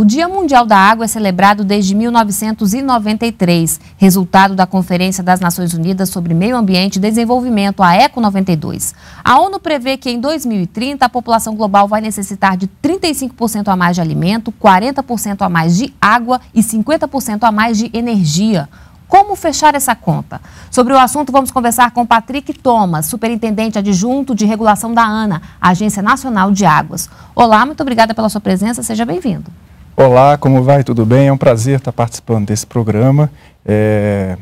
O Dia Mundial da Água é celebrado desde 1993, resultado da Conferência das Nações Unidas sobre Meio Ambiente e Desenvolvimento, a ECO 92. A ONU prevê que em 2030 a população global vai necessitar de 35% a mais de alimento, 40% a mais de água e 50% a mais de energia. Como fechar essa conta? Sobre o assunto, vamos conversar com Patrick Thomas, superintendente adjunto de regulação da ANA, Agência Nacional de Águas. Olá, muito obrigada pela sua presença, seja bem-vindo. Olá, como vai? Tudo bem? É um prazer estar participando desse programa é...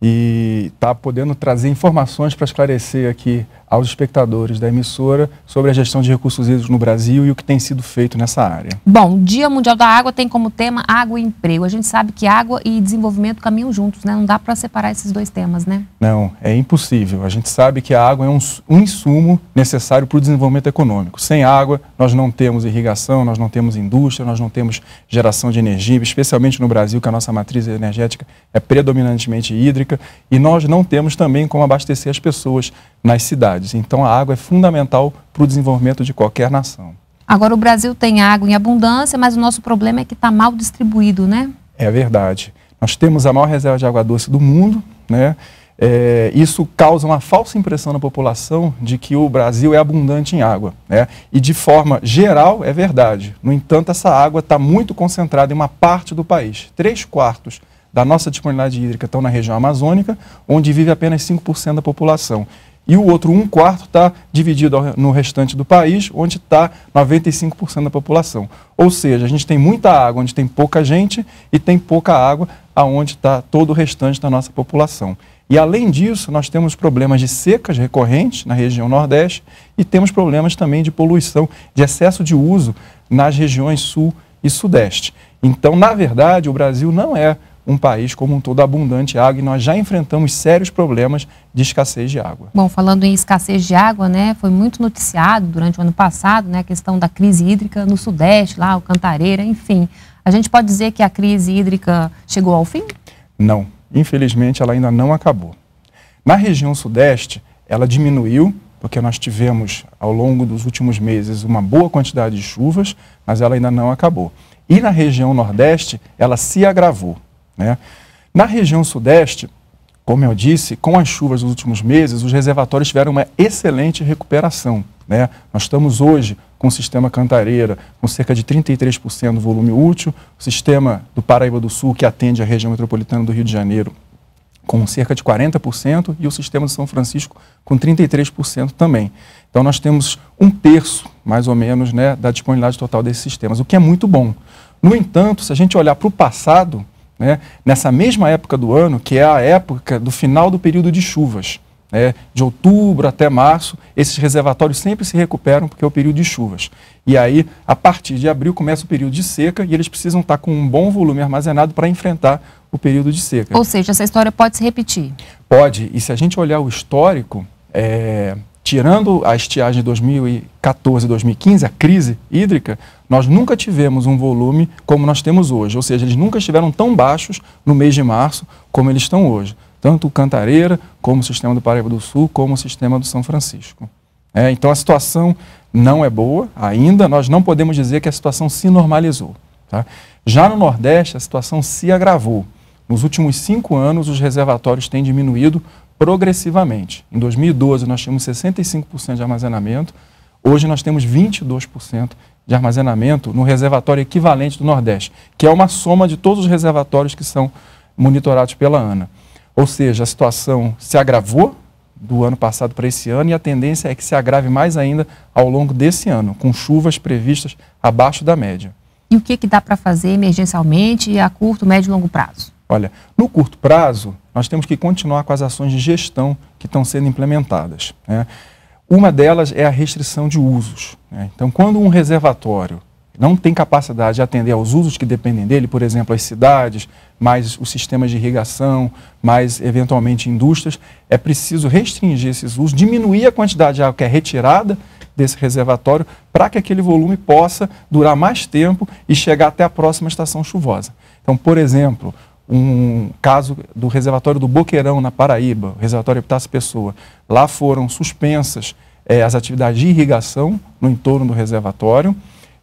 e estar tá podendo trazer informações para esclarecer aqui aos espectadores da emissora sobre a gestão de recursos hídricos no Brasil e o que tem sido feito nessa área. Bom, o Dia Mundial da Água tem como tema água e emprego. A gente sabe que água e desenvolvimento caminham juntos, né? Não dá para separar esses dois temas, né? Não, é impossível. A gente sabe que a água é um, um insumo necessário para o desenvolvimento econômico. Sem água, nós não temos irrigação, nós não temos indústria, nós não temos geração de energia, especialmente no Brasil, que a nossa matriz energética é predominantemente hídrica, e nós não temos também como abastecer as pessoas nas cidades. Então a água é fundamental para o desenvolvimento de qualquer nação. Agora o Brasil tem água em abundância, mas o nosso problema é que está mal distribuído, né? É verdade. Nós temos a maior reserva de água doce do mundo, né? É, isso causa uma falsa impressão na população de que o Brasil é abundante em água. Né? E de forma geral é verdade. No entanto, essa água está muito concentrada em uma parte do país. Três quartos da nossa disponibilidade hídrica estão na região amazônica, onde vive apenas 5% da população e o outro um quarto está dividido no restante do país, onde está 95% da população. Ou seja, a gente tem muita água onde tem pouca gente e tem pouca água aonde está todo o restante da nossa população. E além disso, nós temos problemas de secas recorrentes na região Nordeste e temos problemas também de poluição, de excesso de uso nas regiões Sul e Sudeste. Então, na verdade, o Brasil não é um país como um todo abundante água e nós já enfrentamos sérios problemas de escassez de água. Bom, falando em escassez de água, né, foi muito noticiado durante o ano passado, né, a questão da crise hídrica no Sudeste, lá, o Cantareira, enfim. A gente pode dizer que a crise hídrica chegou ao fim? Não, infelizmente ela ainda não acabou. Na região Sudeste, ela diminuiu porque nós tivemos ao longo dos últimos meses uma boa quantidade de chuvas, mas ela ainda não acabou. E na região Nordeste, ela se agravou. Né? Na região sudeste, como eu disse, com as chuvas dos últimos meses, os reservatórios tiveram uma excelente recuperação. Né? Nós estamos hoje com o sistema Cantareira, com cerca de 33% do volume útil, o sistema do Paraíba do Sul, que atende a região metropolitana do Rio de Janeiro, com cerca de 40%, e o sistema de São Francisco com 33% também. Então nós temos um terço, mais ou menos, né, da disponibilidade total desses sistemas, o que é muito bom. No entanto, se a gente olhar para o passado, né, nessa mesma época do ano, que é a época do final do período de chuvas. Né, de outubro até março, esses reservatórios sempre se recuperam porque é o período de chuvas. E aí, a partir de abril, começa o período de seca e eles precisam estar com um bom volume armazenado para enfrentar o período de seca. Ou seja, essa história pode se repetir? Pode. E se a gente olhar o histórico, é, tirando a estiagem de 2014, 2015, a crise hídrica, nós nunca tivemos um volume como nós temos hoje. Ou seja, eles nunca estiveram tão baixos no mês de março como eles estão hoje. Tanto o Cantareira, como o sistema do Paraíba do Sul, como o sistema do São Francisco. É, então a situação não é boa ainda, nós não podemos dizer que a situação se normalizou. Tá? Já no Nordeste, a situação se agravou. Nos últimos cinco anos, os reservatórios têm diminuído progressivamente. Em 2012, nós tínhamos 65% de armazenamento, hoje nós temos 22% de armazenamento no reservatório equivalente do Nordeste, que é uma soma de todos os reservatórios que são monitorados pela ANA. Ou seja, a situação se agravou do ano passado para esse ano e a tendência é que se agrave mais ainda ao longo desse ano, com chuvas previstas abaixo da média. E o que, que dá para fazer emergencialmente a curto, médio e longo prazo? Olha, no curto prazo, nós temos que continuar com as ações de gestão que estão sendo implementadas. Né? Uma delas é a restrição de usos. Né? Então, quando um reservatório não tem capacidade de atender aos usos que dependem dele, por exemplo, as cidades, mais os sistemas de irrigação, mais eventualmente indústrias, é preciso restringir esses usos, diminuir a quantidade de água que é retirada desse reservatório para que aquele volume possa durar mais tempo e chegar até a próxima estação chuvosa. Então, por exemplo, um caso do reservatório do Boqueirão, na Paraíba, o reservatório Epitácio Pessoa. Lá foram suspensas é, as atividades de irrigação no entorno do reservatório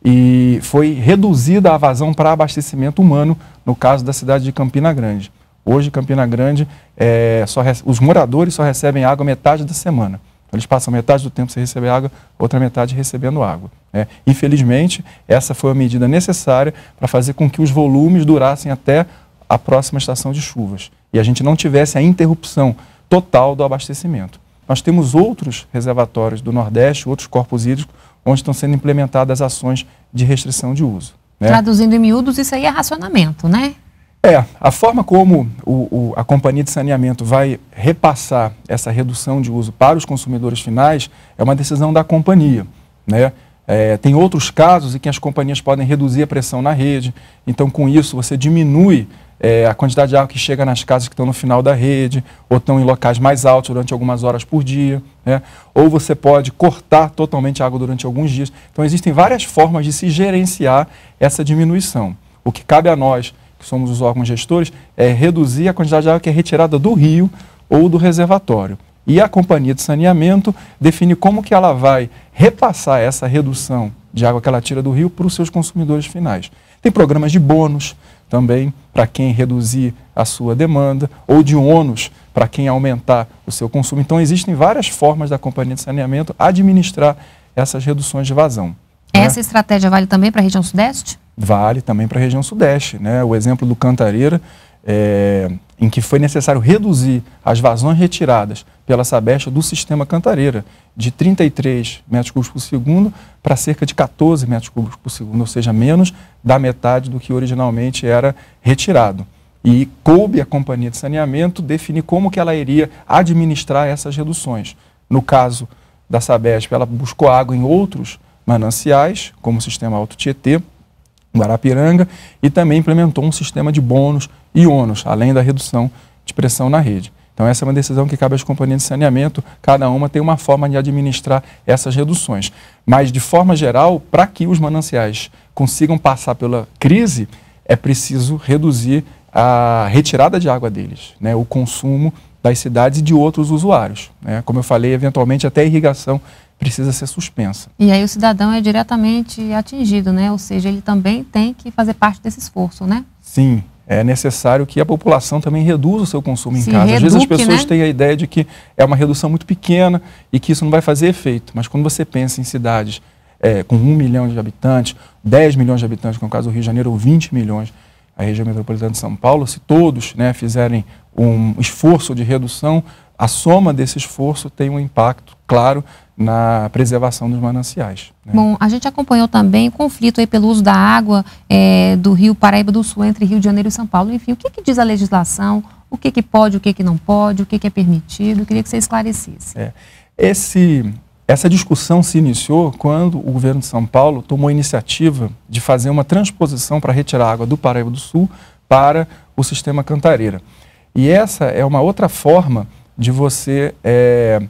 e foi reduzida a vazão para abastecimento humano, no caso da cidade de Campina Grande. Hoje, Campina Grande, é, só os moradores só recebem água metade da semana. Eles passam metade do tempo sem receber água, outra metade recebendo água. Né? Infelizmente, essa foi a medida necessária para fazer com que os volumes durassem até a próxima estação de chuvas e a gente não tivesse a interrupção total do abastecimento. Nós temos outros reservatórios do Nordeste, outros corpos hídricos, onde estão sendo implementadas ações de restrição de uso. Né? Traduzindo em miúdos, isso aí é racionamento, né? É, a forma como o, o, a companhia de saneamento vai repassar essa redução de uso para os consumidores finais é uma decisão da companhia. Né? É, tem outros casos em que as companhias podem reduzir a pressão na rede, então com isso você diminui é, a quantidade de água que chega nas casas que estão no final da rede, ou estão em locais mais altos durante algumas horas por dia, né? ou você pode cortar totalmente a água durante alguns dias. Então, existem várias formas de se gerenciar essa diminuição. O que cabe a nós, que somos os órgãos gestores, é reduzir a quantidade de água que é retirada do rio ou do reservatório. E a companhia de saneamento define como que ela vai repassar essa redução de água que ela tira do rio para os seus consumidores finais. Tem programas de bônus também para quem reduzir a sua demanda, ou de ônus para quem aumentar o seu consumo. Então, existem várias formas da companhia de saneamento administrar essas reduções de vazão. Né? Essa né? estratégia vale também para a região sudeste? Vale também para a região sudeste. Né? O exemplo do Cantareira, é, em que foi necessário reduzir as vazões retiradas pela Sabesp do sistema Cantareira, de 33 metros cúbicos por segundo para cerca de 14 metros cúbicos por segundo, ou seja, menos da metade do que originalmente era retirado. E coube à companhia de saneamento definir como que ela iria administrar essas reduções. No caso da Sabesp, ela buscou água em outros mananciais, como o sistema Alto Tietê, Guarapiranga, e também implementou um sistema de bônus e ônus, além da redução de pressão na rede. Então, essa é uma decisão que cabe às companhias de saneamento, cada uma tem uma forma de administrar essas reduções. Mas, de forma geral, para que os mananciais consigam passar pela crise, é preciso reduzir a retirada de água deles, né, o consumo das cidades e de outros usuários. Né? Como eu falei, eventualmente até a irrigação precisa ser suspensa. E aí o cidadão é diretamente atingido, né? Ou seja, ele também tem que fazer parte desse esforço, né? Sim, é necessário que a população também reduza o seu consumo em casa. Reduque, Às vezes as pessoas né? têm a ideia de que é uma redução muito pequena e que isso não vai fazer efeito. Mas quando você pensa em cidades é, com 1 milhão de habitantes, 10 milhões de habitantes, como é o caso do Rio de Janeiro, ou 20 milhões, a região metropolitana de São Paulo, se todos né, fizerem um esforço de redução, a soma desse esforço tem um impacto, claro, na preservação dos mananciais. Né? Bom, a gente acompanhou também o conflito aí pelo uso da água é, do Rio Paraíba do Sul entre Rio de Janeiro e São Paulo. Enfim, o que, que diz a legislação? O que, que pode, o que, que não pode, o que, que é permitido? Eu queria que você esclarecesse. É. Esse, essa discussão se iniciou quando o governo de São Paulo tomou a iniciativa de fazer uma transposição para retirar água do Paraíba do Sul para o sistema Cantareira. E essa é uma outra forma de você é,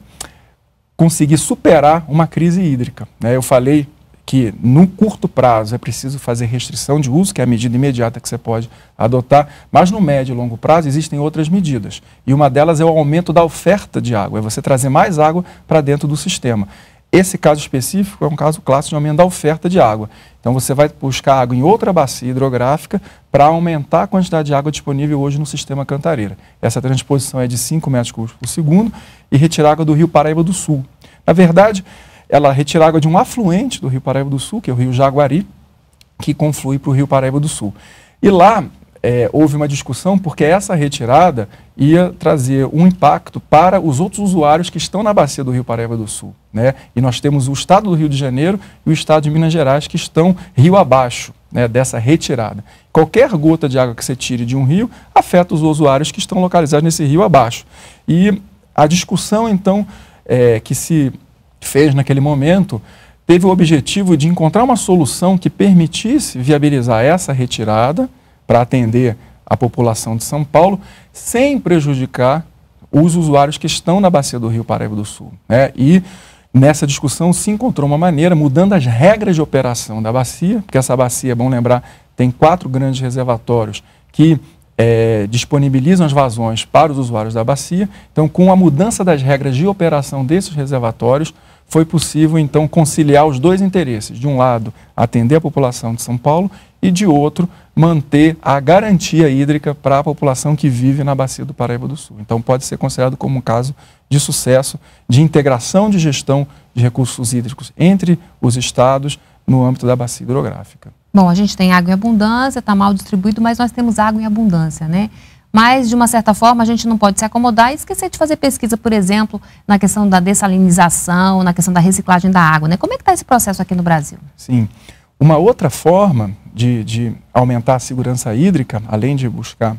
conseguir superar uma crise hídrica. Né? Eu falei que no curto prazo é preciso fazer restrição de uso, que é a medida imediata que você pode adotar, mas no médio e longo prazo existem outras medidas. E uma delas é o aumento da oferta de água, é você trazer mais água para dentro do sistema. Esse caso específico é um caso clássico de aumento da oferta de água. Então você vai buscar água em outra bacia hidrográfica para aumentar a quantidade de água disponível hoje no sistema Cantareira. Essa transposição é de 5 metros cúbicos por segundo e retirar água do rio Paraíba do Sul. Na verdade, ela retira água de um afluente do rio Paraíba do Sul, que é o rio Jaguari, que conflui para o rio Paraíba do Sul. E lá é, houve uma discussão porque essa retirada ia trazer um impacto para os outros usuários que estão na bacia do Rio Paraíba do Sul. Né? E nós temos o estado do Rio de Janeiro e o estado de Minas Gerais que estão rio abaixo né, dessa retirada. Qualquer gota de água que você tire de um rio afeta os usuários que estão localizados nesse rio abaixo. E a discussão, então, é, que se fez naquele momento teve o objetivo de encontrar uma solução que permitisse viabilizar essa retirada para atender a população de São Paulo, sem prejudicar os usuários que estão na bacia do Rio Paraíba do Sul. Né? E nessa discussão se encontrou uma maneira, mudando as regras de operação da bacia, porque essa bacia, é bom lembrar, tem quatro grandes reservatórios que é, disponibilizam as vazões para os usuários da bacia. Então, com a mudança das regras de operação desses reservatórios, foi possível, então, conciliar os dois interesses. De um lado, atender a população de São Paulo e de outro, manter a garantia hídrica para a população que vive na bacia do Paraíba do Sul. Então pode ser considerado como um caso de sucesso de integração de gestão de recursos hídricos entre os estados no âmbito da bacia hidrográfica. Bom, a gente tem água em abundância, está mal distribuído, mas nós temos água em abundância, né? Mas, de uma certa forma, a gente não pode se acomodar e esquecer de fazer pesquisa, por exemplo, na questão da dessalinização, na questão da reciclagem da água, né? Como é que está esse processo aqui no Brasil? Sim. Uma outra forma de, de aumentar a segurança hídrica, além de buscar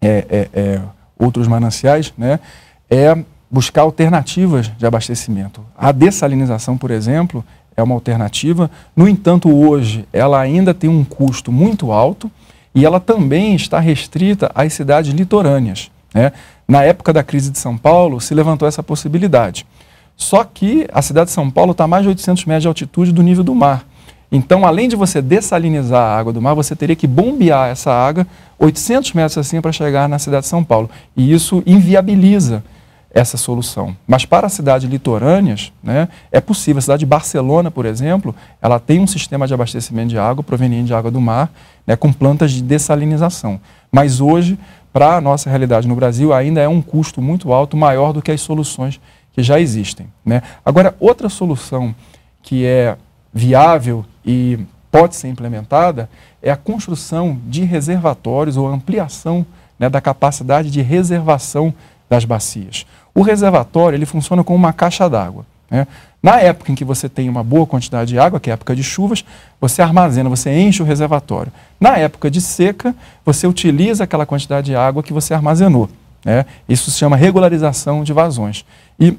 é, é, é, outros mananciais, né, é buscar alternativas de abastecimento. A dessalinização, por exemplo, é uma alternativa. No entanto, hoje ela ainda tem um custo muito alto e ela também está restrita às cidades litorâneas. Né? Na época da crise de São Paulo, se levantou essa possibilidade. Só que a cidade de São Paulo está a mais de 800 metros de altitude do nível do mar. Então, além de você dessalinizar a água do mar, você teria que bombear essa água 800 metros assim para chegar na cidade de São Paulo. E isso inviabiliza essa solução. Mas para cidades litorâneas, né, é possível. A cidade de Barcelona, por exemplo, ela tem um sistema de abastecimento de água proveniente de água do mar, né, com plantas de dessalinização. Mas hoje, para a nossa realidade no Brasil, ainda é um custo muito alto, maior do que as soluções que já existem. Né? Agora, outra solução que é viável e pode ser implementada é a construção de reservatórios ou ampliação né, da capacidade de reservação das bacias. O reservatório ele funciona como uma caixa d'água. Né? Na época em que você tem uma boa quantidade de água, que é a época de chuvas, você armazena, você enche o reservatório. Na época de seca, você utiliza aquela quantidade de água que você armazenou. Né? Isso se chama regularização de vazões. E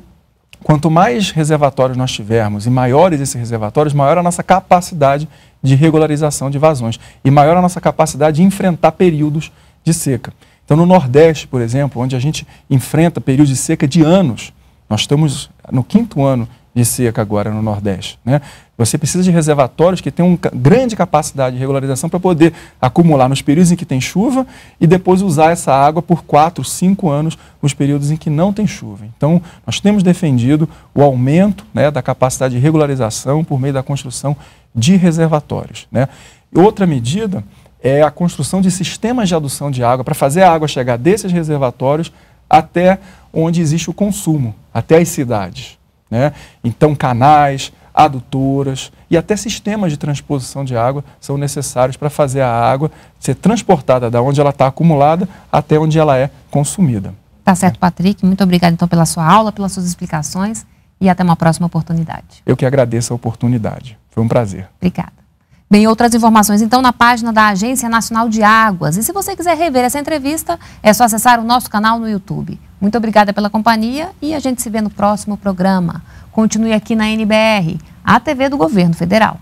Quanto mais reservatórios nós tivermos e maiores esses reservatórios, maior a nossa capacidade de regularização de vazões e maior a nossa capacidade de enfrentar períodos de seca. Então, no Nordeste, por exemplo, onde a gente enfrenta períodos de seca de anos, nós estamos no quinto ano de seca agora no Nordeste. Né? Você precisa de reservatórios que tenham grande capacidade de regularização para poder acumular nos períodos em que tem chuva e depois usar essa água por 4, 5 anos nos períodos em que não tem chuva. Então, nós temos defendido o aumento né, da capacidade de regularização por meio da construção de reservatórios. Né? Outra medida é a construção de sistemas de adução de água para fazer a água chegar desses reservatórios até onde existe o consumo, até as cidades. Né? Então, canais, adutoras e até sistemas de transposição de água são necessários para fazer a água ser transportada da onde ela está acumulada até onde ela é consumida. Tá certo, Patrick. Muito obrigado então pela sua aula, pelas suas explicações e até uma próxima oportunidade. Eu que agradeço a oportunidade. Foi um prazer. Obrigada. Bem, outras informações então na página da Agência Nacional de Águas. E se você quiser rever essa entrevista, é só acessar o nosso canal no YouTube. Muito obrigada pela companhia e a gente se vê no próximo programa. Continue aqui na NBR, a TV do Governo Federal.